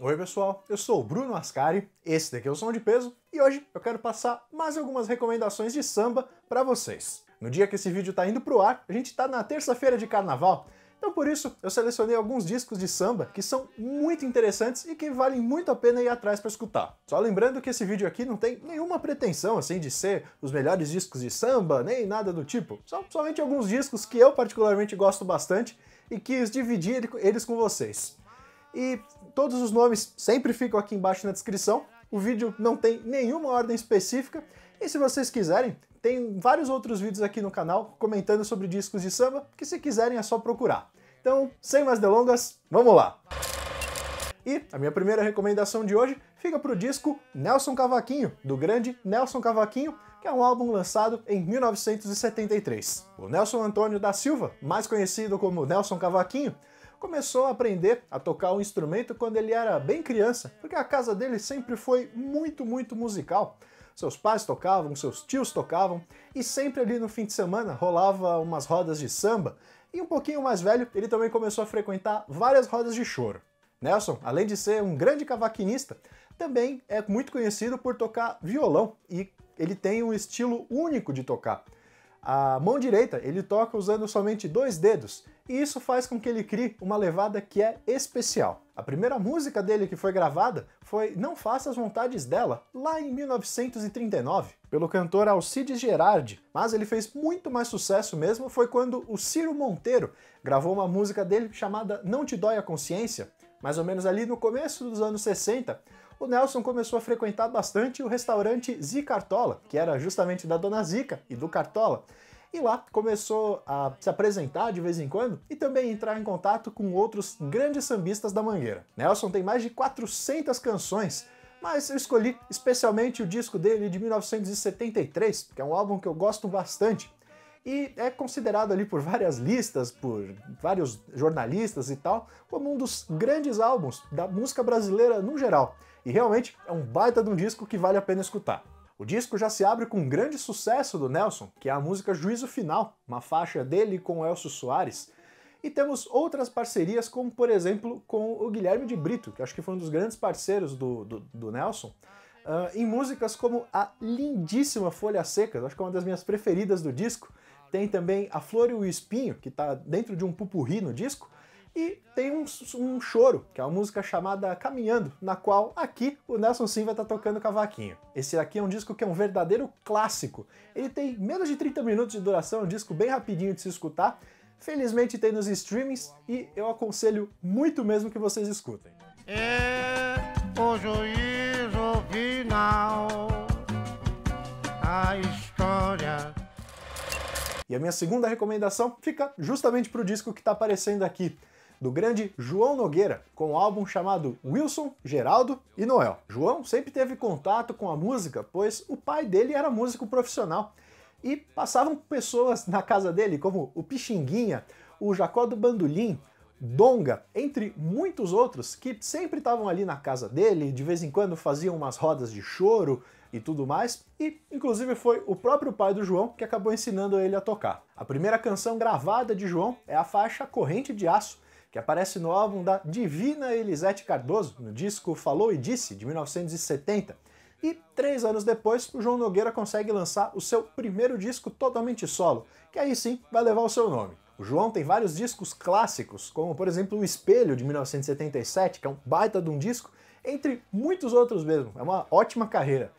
Oi pessoal, eu sou o Bruno Ascari, esse daqui é o Som de Peso, e hoje eu quero passar mais algumas recomendações de samba para vocês. No dia que esse vídeo tá indo pro ar, a gente tá na terça-feira de carnaval, então por isso eu selecionei alguns discos de samba que são muito interessantes e que valem muito a pena ir atrás para escutar. Só lembrando que esse vídeo aqui não tem nenhuma pretensão assim de ser os melhores discos de samba, nem nada do tipo. São somente alguns discos que eu particularmente gosto bastante e quis dividir eles com vocês. E todos os nomes sempre ficam aqui embaixo na descrição. O vídeo não tem nenhuma ordem específica. E se vocês quiserem, tem vários outros vídeos aqui no canal comentando sobre discos de samba, que se quiserem é só procurar. Então, sem mais delongas, vamos lá! E a minha primeira recomendação de hoje fica para o disco Nelson Cavaquinho, do grande Nelson Cavaquinho, que é um álbum lançado em 1973. O Nelson Antônio da Silva, mais conhecido como Nelson Cavaquinho, começou a aprender a tocar o instrumento quando ele era bem criança, porque a casa dele sempre foi muito, muito musical. Seus pais tocavam, seus tios tocavam, e sempre ali no fim de semana rolava umas rodas de samba, e um pouquinho mais velho, ele também começou a frequentar várias rodas de choro. Nelson, além de ser um grande cavaquinista, também é muito conhecido por tocar violão, e ele tem um estilo único de tocar. A mão direita ele toca usando somente dois dedos, e isso faz com que ele crie uma levada que é especial. A primeira música dele que foi gravada foi Não Faça as Vontades Dela, lá em 1939, pelo cantor Alcides Gerardi, mas ele fez muito mais sucesso mesmo foi quando o Ciro Monteiro gravou uma música dele chamada Não Te Dói a Consciência, mais ou menos ali no começo dos anos 60, o Nelson começou a frequentar bastante o restaurante Zicartola, que era justamente da dona Zica e do Cartola e lá começou a se apresentar de vez em quando e também entrar em contato com outros grandes sambistas da Mangueira. Nelson tem mais de 400 canções, mas eu escolhi especialmente o disco dele de 1973, que é um álbum que eu gosto bastante. E é considerado ali por várias listas, por vários jornalistas e tal, como um dos grandes álbuns da música brasileira no geral e realmente é um baita de um disco que vale a pena escutar. O disco já se abre com um grande sucesso do Nelson, que é a música Juízo Final, uma faixa dele com Elcio Soares, e temos outras parcerias, como por exemplo com o Guilherme de Brito, que acho que foi um dos grandes parceiros do, do, do Nelson, uh, em músicas como a lindíssima Folha Seca, acho que é uma das minhas preferidas do disco. Tem também A Flor e o Espinho, que está dentro de um pupurri no disco, e tem um, um choro, que é uma música chamada Caminhando, na qual aqui o Nelson Sim vai estar tá tocando cavaquinho. Esse aqui é um disco que é um verdadeiro clássico. Ele tem menos de 30 minutos de duração, é um disco bem rapidinho de se escutar. Felizmente tem nos streamings e eu aconselho muito mesmo que vocês escutem. É o juízo final, a história e a minha segunda recomendação fica justamente para o disco que está aparecendo aqui do grande João Nogueira, com o um álbum chamado Wilson, Geraldo e Noel. João sempre teve contato com a música, pois o pai dele era músico profissional. E passavam pessoas na casa dele, como o Pixinguinha, o Jacó do Bandolim, Donga, entre muitos outros que sempre estavam ali na casa dele, de vez em quando faziam umas rodas de choro e tudo mais, e inclusive foi o próprio pai do João que acabou ensinando ele a tocar. A primeira canção gravada de João é a faixa Corrente de Aço, que aparece no álbum da Divina Elisete Cardoso, no disco Falou e Disse, de 1970. E três anos depois, o João Nogueira consegue lançar o seu primeiro disco totalmente solo, que aí sim vai levar o seu nome. O João tem vários discos clássicos, como por exemplo O Espelho de 1977, que é um baita de um disco, entre muitos outros mesmo. É uma ótima carreira.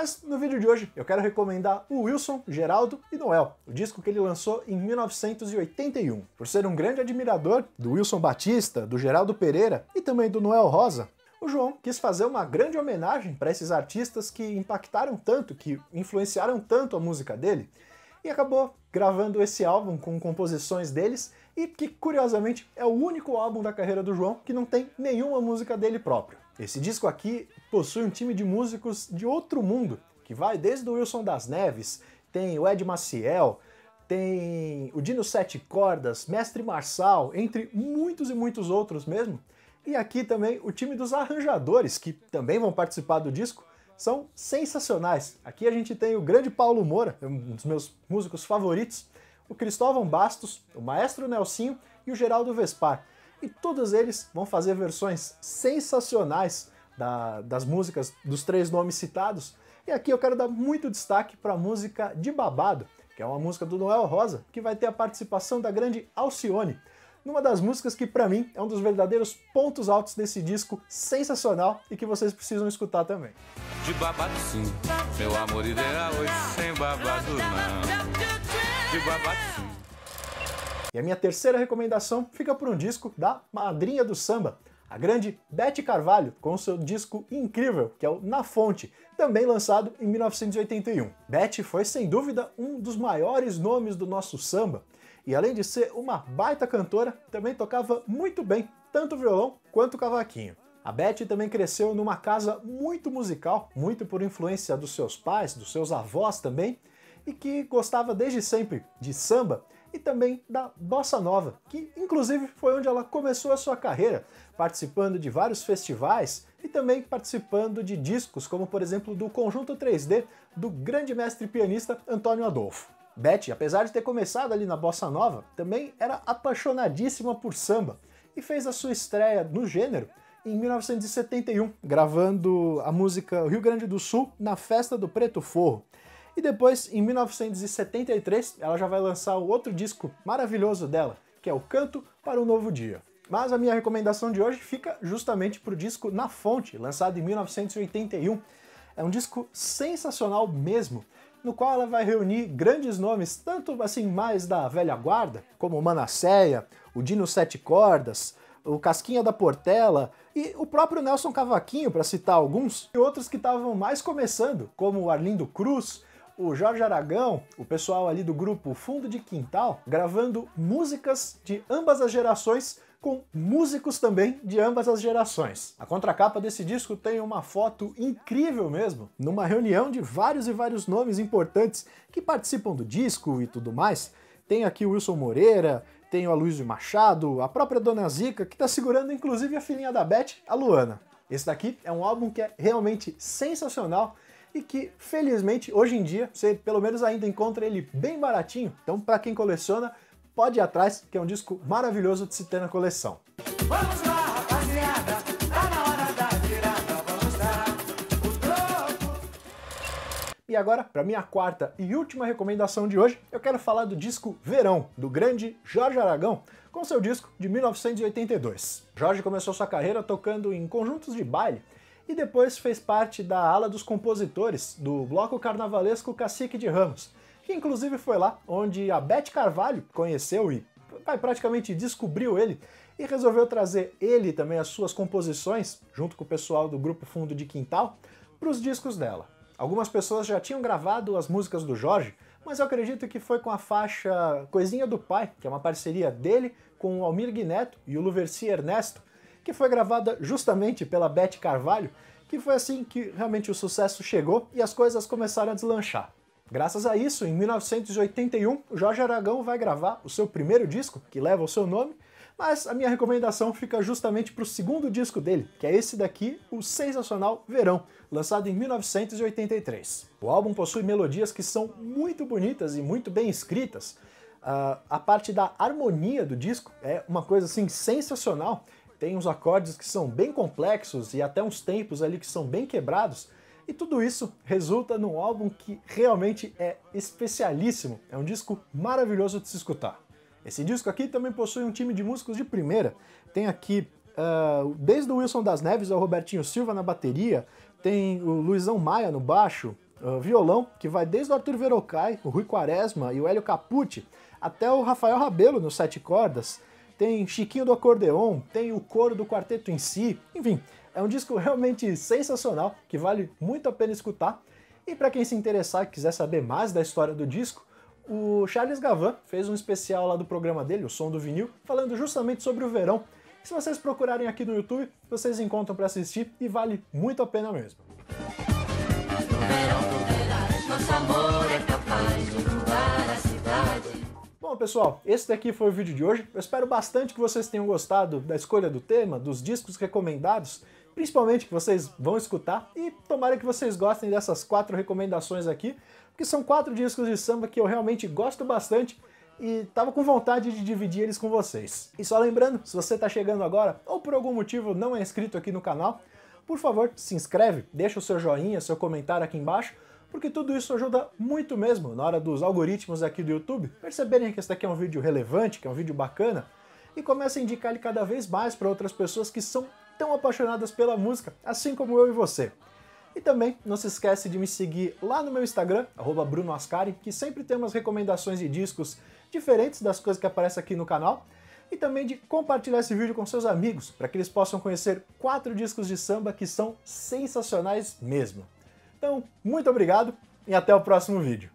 Mas no vídeo de hoje eu quero recomendar o Wilson, Geraldo e Noel, o disco que ele lançou em 1981. Por ser um grande admirador do Wilson Batista, do Geraldo Pereira e também do Noel Rosa, o João quis fazer uma grande homenagem para esses artistas que impactaram tanto, que influenciaram tanto a música dele, e acabou gravando esse álbum com composições deles e que, curiosamente, é o único álbum da carreira do João que não tem nenhuma música dele próprio. Esse disco aqui possui um time de músicos de outro mundo, que vai desde o Wilson das Neves, tem o Ed Maciel, tem o Dino Sete Cordas, Mestre Marçal, entre muitos e muitos outros mesmo. E aqui também o time dos arranjadores, que também vão participar do disco, são sensacionais. Aqui a gente tem o grande Paulo Moura, um dos meus músicos favoritos, o Cristóvão Bastos, o Maestro Nelsinho e o Geraldo Vespar. E todos eles vão fazer versões sensacionais da, das músicas dos três nomes citados. E aqui eu quero dar muito destaque para a música de Babado, que é uma música do Noel Rosa, que vai ter a participação da grande Alcione, numa das músicas que para mim é um dos verdadeiros pontos altos desse disco sensacional e que vocês precisam escutar também. De babado sim, meu amor ideal hoje sem babado não. De babado sim. E a minha terceira recomendação fica por um disco da Madrinha do Samba, a grande Beth Carvalho com seu disco incrível, que é o Na Fonte, também lançado em 1981. Beth foi sem dúvida um dos maiores nomes do nosso samba, e além de ser uma baita cantora, também tocava muito bem, tanto violão quanto cavaquinho. A Beth também cresceu numa casa muito musical, muito por influência dos seus pais, dos seus avós também, e que gostava desde sempre de samba e também da bossa nova, que inclusive foi onde ela começou a sua carreira, participando de vários festivais e também participando de discos, como por exemplo do conjunto 3D do grande mestre pianista Antônio Adolfo. Betty, apesar de ter começado ali na bossa nova, também era apaixonadíssima por samba e fez a sua estreia no gênero em 1971, gravando a música Rio Grande do Sul na Festa do Preto Forro. E depois, em 1973, ela já vai lançar o outro disco maravilhoso dela, que é o Canto para um Novo Dia. Mas a minha recomendação de hoje fica justamente para o disco Na Fonte, lançado em 1981. É um disco sensacional mesmo, no qual ela vai reunir grandes nomes, tanto assim mais da velha guarda, como o Manasseia, o Dino Sete Cordas, o Casquinha da Portela e o próprio Nelson Cavaquinho, para citar alguns, e outros que estavam mais começando, como o Arlindo Cruz, o Jorge Aragão, o pessoal ali do grupo Fundo de Quintal, gravando músicas de ambas as gerações com músicos também de ambas as gerações. A contracapa desse disco tem uma foto incrível mesmo, numa reunião de vários e vários nomes importantes que participam do disco e tudo mais. Tem aqui o Wilson Moreira, tem o Aloysio Machado, a própria Dona Zica, que está segurando inclusive a filhinha da Beth, a Luana. Esse daqui é um álbum que é realmente sensacional e que, felizmente, hoje em dia, você pelo menos ainda encontra ele bem baratinho. Então, para quem coleciona, pode ir atrás, que é um disco maravilhoso de se ter na coleção. Vamos lá, rapaziada, tá E agora, para minha quarta e última recomendação de hoje, eu quero falar do disco Verão, do grande Jorge Aragão, com seu disco de 1982. Jorge começou sua carreira tocando em conjuntos de baile e depois fez parte da ala dos compositores do bloco carnavalesco Cacique de Ramos, que inclusive foi lá onde a Beth Carvalho conheceu e praticamente descobriu ele e resolveu trazer ele também as suas composições, junto com o pessoal do grupo Fundo de Quintal, para os discos dela. Algumas pessoas já tinham gravado as músicas do Jorge, mas eu acredito que foi com a faixa Coisinha do Pai, que é uma parceria dele com o Almir Guineto e o Luverci Ernesto, que foi gravada justamente pela Beth Carvalho, que foi assim que realmente o sucesso chegou e as coisas começaram a deslanchar. Graças a isso, em 1981, Jorge Aragão vai gravar o seu primeiro disco, que leva o seu nome, mas a minha recomendação fica justamente para o segundo disco dele, que é esse daqui, o sensacional Verão, lançado em 1983. O álbum possui melodias que são muito bonitas e muito bem escritas. Uh, a parte da harmonia do disco é uma coisa assim sensacional tem uns acordes que são bem complexos e até uns tempos ali que são bem quebrados, e tudo isso resulta num álbum que realmente é especialíssimo, é um disco maravilhoso de se escutar. Esse disco aqui também possui um time de músicos de primeira, tem aqui uh, desde o Wilson das Neves ao é Robertinho Silva na bateria, tem o Luizão Maia no baixo, uh, violão, que vai desde o Arthur Verocai, o Rui Quaresma e o Hélio Capucci, até o Rafael Rabelo nos Sete Cordas, tem Chiquinho do Acordeon, tem o coro do quarteto em si, enfim, é um disco realmente sensacional que vale muito a pena escutar. E para quem se interessar e quiser saber mais da história do disco, o Charles Gavan fez um especial lá do programa dele, O Som do Vinil, falando justamente sobre o verão. Se vocês procurarem aqui no YouTube, vocês encontram para assistir e vale muito a pena mesmo. verão, nosso amor é capaz Bom, pessoal, esse daqui foi o vídeo de hoje. Eu espero bastante que vocês tenham gostado da escolha do tema, dos discos recomendados, principalmente que vocês vão escutar, e tomara que vocês gostem dessas quatro recomendações aqui, porque são quatro discos de samba que eu realmente gosto bastante e tava com vontade de dividir eles com vocês. E só lembrando, se você tá chegando agora ou por algum motivo não é inscrito aqui no canal, por favor, se inscreve, deixa o seu joinha, seu comentário aqui embaixo, porque tudo isso ajuda muito mesmo na hora dos algoritmos aqui do YouTube perceberem que esse daqui é um vídeo relevante, que é um vídeo bacana, e começa a indicar ele cada vez mais para outras pessoas que são tão apaixonadas pela música, assim como eu e você. E também não se esquece de me seguir lá no meu Instagram, Ascari, que sempre tem umas recomendações de discos diferentes das coisas que aparecem aqui no canal, e também de compartilhar esse vídeo com seus amigos, para que eles possam conhecer quatro discos de samba que são sensacionais mesmo. Então, muito obrigado e até o próximo vídeo.